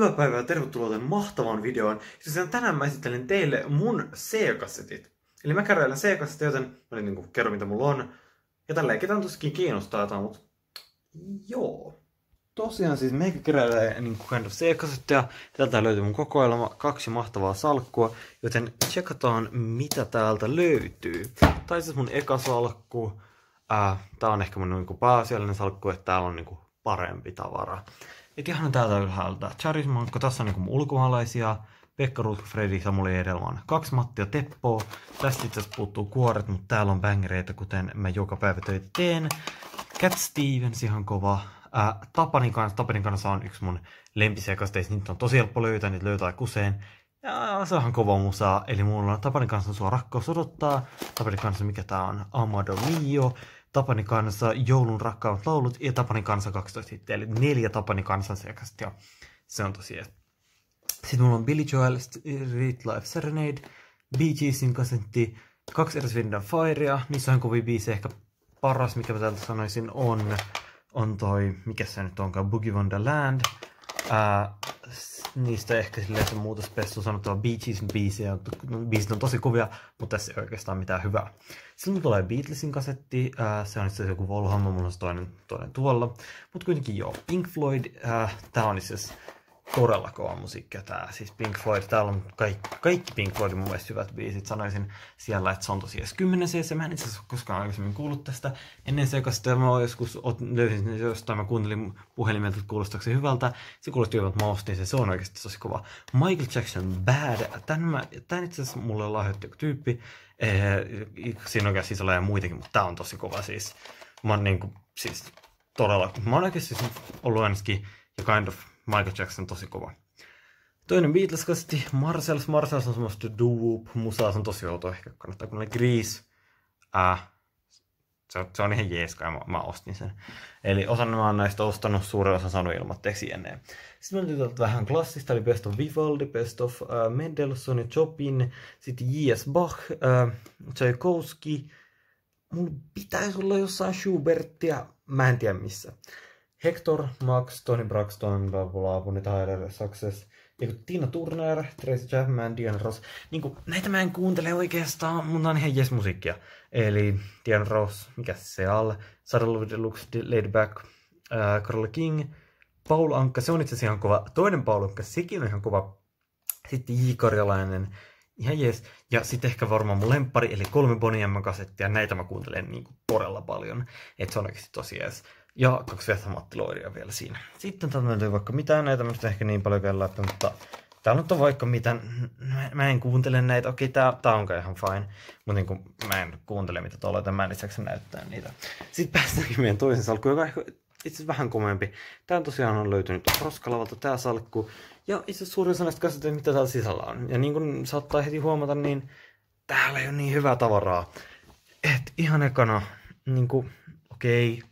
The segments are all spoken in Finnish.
Hyvää päivää tervetuloa tämän mahtavan videoon. Siis tänään mä esittelen teille mun C-kassetit. Eli mä käräilen C-kassetit, joten mä niin kuin kerron mitä mulla on. Ja tällä ketään tosikin kiinnostaa jotain, mut joo. Tosiaan siis meikä keräilee niin kind of C-kassetteja. Täältä löytyy mun kokoelma, kaksi mahtavaa salkkua, joten tsekataan mitä täältä löytyy. Tai siis mun eka salkku. Äh, tää on ehkä mun niinku pääasiallinen salkku, että täällä on niinku parempi tavara. Et ihan täältä ylhäältä. Charis Mankko, tässä on niinku ulkomaalaisia. Pekka Ruutku, Freddy, Samuli Edelman. Kaksi Mattia Teppoa. Tästä itse asiassa puuttuu kuoret, mutta täällä on bängereitä, kuten mä joka päivä töitä teen. Cat Stevens ihan kova. Ää, Tapanin kanssa. Tapanin kanssa on yksi mun lempisekasteista. Niitä on tosi helppo löytää, niitä löytää usein. Ja se on kova musa, Eli mulla on Tapanin kanssa sua rakkaus odottaa. Tapanin kanssa mikä tää on? Amado Mio. Tapani kanssa Joulun rakkaat laulut ja Tapani kanssa 12 hittiä, eli neljä Tapani Kansan sekasta. se on tosiaan. Sitten mulla on Billy Joel, Street Life Serenade, Bee Geesin kasetti, kaksi eräs Vindan Firea, niissä on kovin biisi, ehkä paras, mikä mä täältä sanoisin, on, on toi, mikä se nyt onkaan, Boogie Wonderland, ää, niistä ehkä silleen se pesto on sanottua Beachesin biisiä. Biisit on tosi kovia, mutta tässä ei oikeastaan mitään hyvää. Silloin tulee Beatlesin kasetti, äh, se on itse asiassa joku Volhamma, mulla on toinen, toinen tuolla. Mutta kuitenkin joo, Pink Floyd, äh, tää on itse asiassa todella kova musiikkia tää. Siis Pink Floyd, täällä on kaikki, kaikki Pink Floydin mun mielestä hyvät biisit. Sanoisin siellä, että se on tosiaan 10 cc. Mä en itse asiassa koskaan aikaisemmin kuullut tästä. Ennen se, sitä mä joskus ot, löysin jostain, mä kuuntelin puhelimelta, että kuulostaako se hyvältä. Se kuulosti hyvältä, mä ostin sen. Se on oikeasti tosi kova. Michael Jackson, Bad. Tän, mä, tän itse asiassa mulle lahjoittu joku tyyppi. Eh, siinä on sisällä ja muitakin, mutta tää on tosi kova siis. Mä oon niinku, siis todella, mä oon oikeasti siis ollut ainakin ja kind of Michael Jackson tosi kova. Toinen Beatles kasti Marcells. Marcells on semmoista doo musaa, se on tosi outo ehkä kannattaa, kun Grease. Äh, se, on, se on ihan jees, kai mä, mä, ostin sen. Eli osan mä oon näistä ostanut, suurin osa saanut ilmoitteeksi ennen. Sitten mä tytöt vähän klassista, eli Best of Vivaldi, Best of uh, Mendelssohn ja Chopin, sitten J.S. Bach, uh, Tchaikovsky. Mulla pitäisi olla jossain Schubertia, mä en tiedä missä. Hector, Max, Tony Braxton, bla bla, Bonnie Tyler, Success, joku Tina Turner, Tracy Chapman, Diana Ross. Niin kuin, näitä mä en kuuntele oikeastaan, mutta on ihan jes-musiikkia. Eli Diana Ross, mikä se on, Saddle of Deluxe, Laid Back, äh, King, Paul Anka, se on itse asiassa ihan kova. Toinen Paul Anka, sekin on ihan kova. Sitten J. Karjalainen, ihan jes. Ja sitten ehkä varmaan mun lemppari, eli kolme Bonnie M-kasettia. Näitä mä kuuntelen niin kuin todella paljon. Että se on oikeasti tosi jees. Ja kaksi vetham vielä siinä. Sitten täältä löytyy vaikka mitään näitä, mutta ehkä niin paljon käy läpi, mutta täällä nyt on vaikka mitä, mä, en kuuntele näitä, okei tää, tää onkaan ihan fine, mutta niin kun, mä en kuuntele mitä tuolla, joten mä en lisäksi näyttää niitä. Sitten päästäänkin meidän toisen salkku, joka ehkä itse vähän komeampi. Tää on tosiaan on löytynyt roskalavalta tää salkku, ja itse suurin osa näistä mitä täällä sisällä on. Ja niin kuin saattaa heti huomata, niin täällä ei ole niin hyvää tavaraa. Et ihan ekana, niin kuin, okei, okay,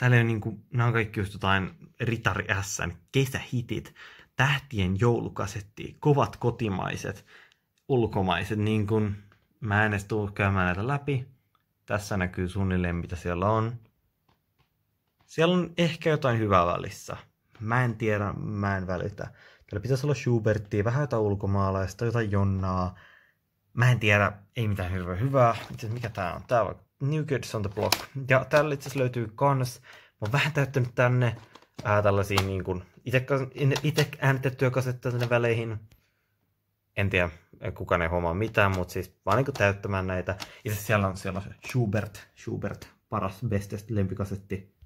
Täällä on niinku, nämä on kaikki just jotain Ritari Sn kesähitit, tähtien joulukasetti, kovat kotimaiset, ulkomaiset, niin kun, mä en edes tuu käymään näitä läpi. Tässä näkyy suunnilleen, mitä siellä on. Siellä on ehkä jotain hyvää välissä. Mä en tiedä, mä en välitä. Täällä pitäisi olla Schubertia, vähän jotain ulkomaalaista, jotain Jonnaa. Mä en tiedä, ei mitään hirveän hyvää. Mikä tää on? Tää on New Kids on the Block. Ja täällä itse löytyy kans, mä oon vähän täyttänyt tänne ää, tällaisiin niin kuin itse äänitettyä äänitettyjä tänne väleihin. En tiedä, eh, kuka ei huomaa mitään, mutta siis vaan niin täyttämään näitä. Itse siellä on, siellä se Schubert, Schubert, paras bestest lempikasetti